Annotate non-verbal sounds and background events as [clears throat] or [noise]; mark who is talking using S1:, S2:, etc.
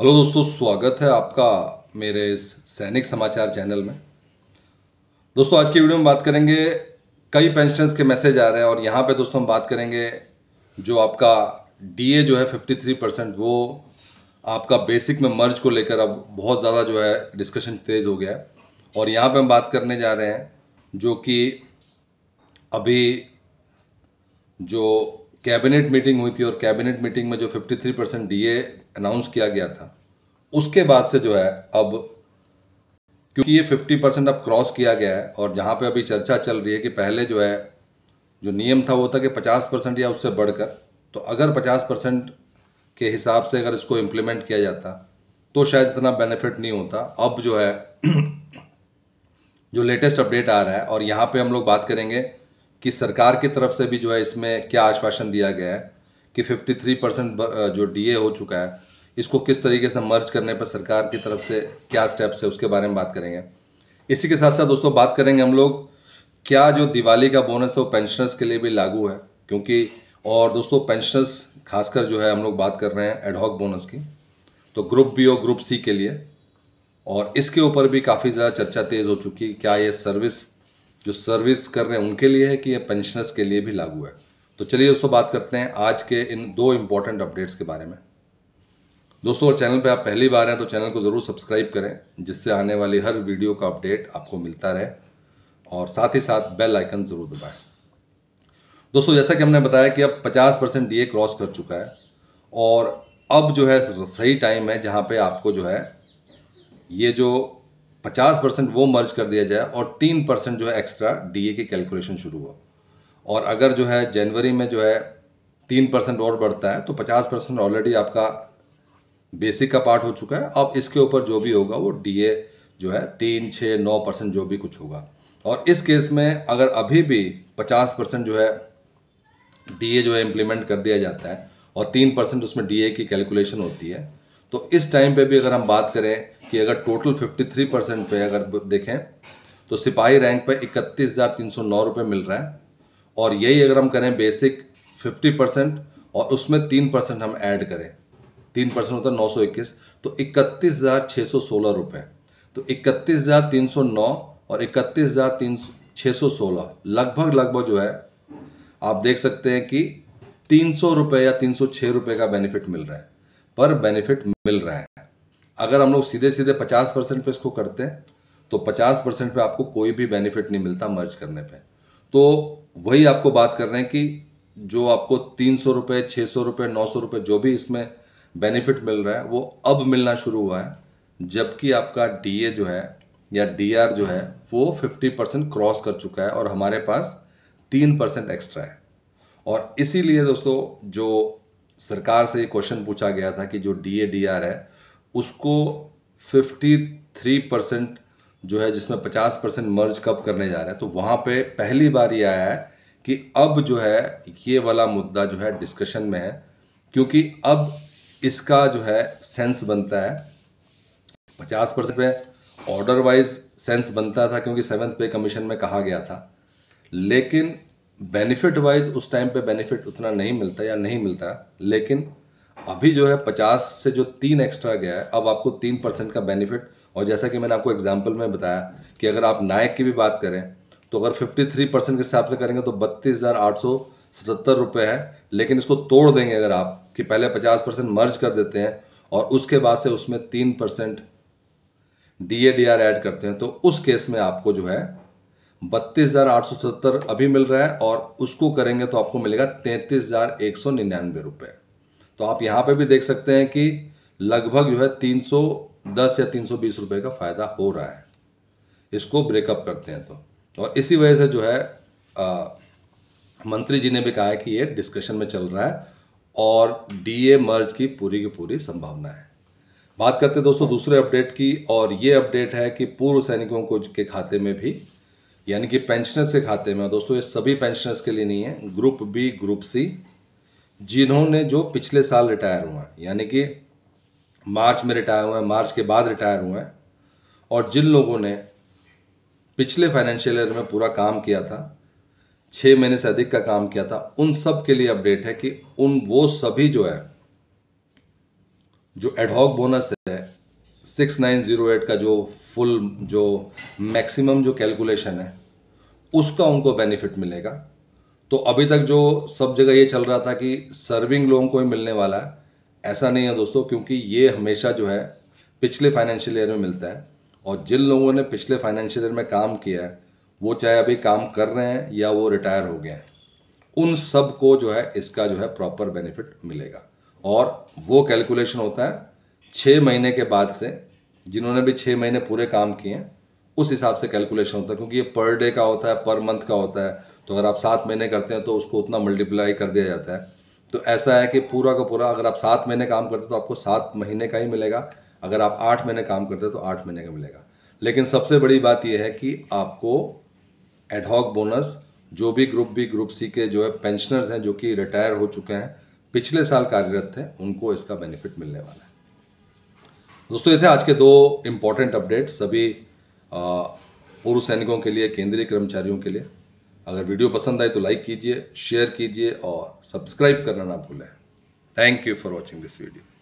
S1: hello दोस्तों स्वागत है आपका मेरे इस सैनिक समाचार चैनल में दोस्तों आज की वीडियो में बात करेंगे कई पेंशनर्स के मैसेज आ रहे हैं और यहाँ पे दोस्तों हम बात करेंगे जो आपका डीए जो है 53 परसेंट वो आपका बेसिक में मर्ज को लेकर अब बहुत ज़्यादा जो है डिस्कशन तेज़ हो गया है और यहाँ पे हम बात करने जा रहे हैं जो कि अभी जो कैबिनेट मीटिंग हुई थी और कैबिनेट मीटिंग में जो 53 परसेंट डी अनाउंस किया गया था उसके बाद से जो है अब क्योंकि ये 50 परसेंट अब क्रॉस किया गया है और जहाँ पे अभी चर्चा चल रही है कि पहले जो है जो नियम था वो था कि 50 परसेंट या उससे बढ़कर तो अगर 50 परसेंट के हिसाब से अगर इसको इम्प्लीमेंट किया जाता तो शायद इतना बेनिफिट नहीं होता अब जो है [clears throat] जो लेटेस्ट अपडेट आ रहा है और यहाँ पर हम लोग बात करेंगे कि सरकार की तरफ से भी जो है इसमें क्या आश्वासन दिया गया है कि 53 परसेंट जो डीए हो चुका है इसको किस तरीके से मर्ज करने पर सरकार की तरफ से क्या स्टेप्स है उसके बारे में बात करेंगे इसी के साथ साथ दोस्तों बात करेंगे हम लोग क्या जो दिवाली का बोनस है वो पेंशनर्स के लिए भी लागू है क्योंकि और दोस्तों पेंशनर्स खासकर जो है हम लोग बात कर रहे हैं एडहॉक बोनस की तो ग्रुप बी और ग्रुप सी के लिए और इसके ऊपर भी काफ़ी ज़्यादा चर्चा तेज़ हो चुकी क्या ये सर्विस जो सर्विस कर रहे हैं उनके लिए है कि यह पेंशनर्स के लिए भी लागू है तो चलिए दोस्तों बात करते हैं आज के इन दो इम्पॉर्टेंट अपडेट्स के बारे में दोस्तों और चैनल पर आप पहली बार हैं तो चैनल को ज़रूर सब्सक्राइब करें जिससे आने वाली हर वीडियो का अपडेट आपको मिलता रहे और साथ ही साथ बेल आइकन ज़रूर दबाएं दोस्तों जैसा कि हमने बताया कि अब 50 परसेंट डी क्रॉस कर चुका है और अब जो है सही टाइम है जहाँ पे आपको जो है ये जो पचास परसेंट वो मर्ज कर दिया जाए और तीन परसेंट जो है एक्स्ट्रा डीए की कैलकुलेशन शुरू हो और अगर जो है जनवरी में जो है तीन परसेंट और बढ़ता है तो पचास परसेंट ऑलरेडी आपका बेसिक का पार्ट हो चुका है अब इसके ऊपर जो भी होगा वो डीए जो है तीन छः नौ परसेंट जो भी कुछ होगा और इस केस में अगर अभी भी पचास परसेंट जो है डीए जो है इम्प्लीमेंट कर दिया जाता है और तीन परसेंट उसमें डीए की कैलकुलेशन होती है तो इस टाइम पे भी अगर हम बात करें कि अगर टोटल 53 परसेंट पे अगर देखें तो सिपाही रैंक पे इकतीस हज़ार तीन सौ नौ रुपये मिल रहा है और यही अगर हम करें बेसिक 50 परसेंट और उसमें तीन परसेंट हम ऐड करें तीन परसेंट होता है नौ सौ इक्कीस तो इकतीस हज़ार छः सौ सोलह रुपये तो इकतीस हज़ार तीन सौ नौ और इकतीस हज़ार तीन छः सौ सोलह लगभग लगभग जो है आप देख सकते हैं कि तीन सौ रुपये या तीन सौ छः रुपये का बेनिफिट मिल रहा है पर बेनिफिट मिल रहा है अगर हम लोग सीधे सीधे पचास परसेंट पर इसको करते हैं तो पचास परसेंट पर आपको कोई भी बेनिफिट नहीं मिलता मर्ज करने पर तो वही आपको बात कर रहे हैं कि जो आपको तीन सौ रुपये छः सौ रुपये नौ सौ रुपये जो भी इसमें बेनिफिट मिल रहा है वो अब मिलना शुरू हुआ है जबकि आपका डी जो है या डी जो है वो फिफ्टी परसेंट क्रॉस कर चुका है और हमारे पास तीन परसेंट एक्स्ट्रा है और इसीलिए दोस्तों जो सरकार से ये क्वेश्चन पूछा गया था कि जो डी ए डी आर है उसको 53 परसेंट जो है जिसमें 50 परसेंट मर्ज कब करने जा रहे हैं तो वहाँ पे पहली बार ये आया है कि अब जो है ये वाला मुद्दा जो है डिस्कशन में है क्योंकि अब इसका जो है सेंस बनता है 50 परसेंट पे ऑर्डर वाइज सेंस बनता था क्योंकि सेवन्थ पे कमीशन में कहा गया था लेकिन बेनिफिट वाइज उस टाइम पे बेनिफिट उतना नहीं मिलता या नहीं मिलता लेकिन अभी जो है पचास से जो तीन एक्स्ट्रा गया है अब आपको तीन परसेंट का बेनिफिट और जैसा कि मैंने आपको एग्जाम्पल में बताया कि अगर आप नायक की भी बात करें तो अगर फिफ्टी थ्री परसेंट के हिसाब से करेंगे तो बत्तीस हज़ार आठ सौ सतहत्तर रुपये है लेकिन इसको तोड़ देंगे अगर आप कि पहले पचास परसेंट मर्ज कर देते हैं और उसके बाद से उसमें तीन percent D A D R add करते हैं तो उस केस में आपको जो है बत्तीस हज़ार आठ सौ सत्तर अभी मिल रहा है और उसको करेंगे तो आपको मिलेगा तैंतीस हज़ार एक सौ निन्यानवे रुपये तो आप यहाँ पे भी देख सकते हैं कि लगभग जो है 310 या 320 रुपए का फ़ायदा हो रहा है इसको ब्रेकअप करते हैं तो और इसी वजह से जो है आ, मंत्री जी ने भी कहा है कि ये डिस्कशन में चल रहा है और डीए मर्ज की पूरी की पूरी संभावना है बात करते हैं दोस्तों दूसरे अपडेट की और ये अपडेट है कि पूर्व सैनिकों को के खाते में भी यानी कि पेंशनर्स के खाते में दोस्तों ये सभी पेंशनर्स के लिए नहीं है ग्रुप बी ग्रुप सी जिन्होंने जो पिछले साल रिटायर हुए हैं यानी कि मार्च में रिटायर हुए हैं मार्च के बाद रिटायर हुए हैं और जिन लोगों ने पिछले फाइनेंशियल ईयर में पूरा काम किया था छः महीने से अधिक का काम किया था उन सब के लिए अपडेट है कि उन वो सभी जो है जो एडहॉक बोनस है सिक्स नाइन ज़ीरो एट का जो फुल जो मैक्सिमम जो कैलकुलेशन है उसका उनको बेनिफिट मिलेगा तो अभी तक जो सब जगह ये चल रहा था कि सर्विंग लोगों को ही मिलने वाला है ऐसा नहीं है दोस्तों क्योंकि ये हमेशा जो है पिछले फाइनेंशियल ईयर में मिलता है और जिन लोगों ने पिछले फाइनेंशियल ईयर में काम किया है वो चाहे अभी काम कर रहे हैं या वो रिटायर हो गए हैं उन सब को जो है इसका जो है प्रॉपर बेनिफिट मिलेगा और वो कैलकुलेशन होता है छः महीने के बाद से जिन्होंने भी छः महीने पूरे काम किए हैं उस हिसाब से कैलकुलेशन होता है क्योंकि ये पर डे का होता है पर मंथ का होता है तो अगर आप सात महीने करते हैं तो उसको उतना मल्टीप्लाई कर दिया जाता है तो ऐसा है कि पूरा का पूरा अगर आप सात महीने काम करते हैं तो आपको सात महीने का ही मिलेगा अगर आप आठ महीने काम करते हैं तो आठ महीने का मिलेगा लेकिन सबसे बड़ी बात यह है कि आपको एडहॉक बोनस जो भी ग्रुप बी ग्रुप सी के जो है पेंशनर्स हैं जो कि रिटायर हो चुके हैं पिछले साल कार्यरत थे उनको इसका बेनिफिट मिलने वाला है दोस्तों ये थे आज के दो इम्पॉर्टेंट अपडेट सभी पूर्व सैनिकों के लिए केंद्रीय कर्मचारियों के लिए अगर वीडियो पसंद आए तो लाइक कीजिए शेयर कीजिए और सब्सक्राइब करना ना भूलें thank you for watching this video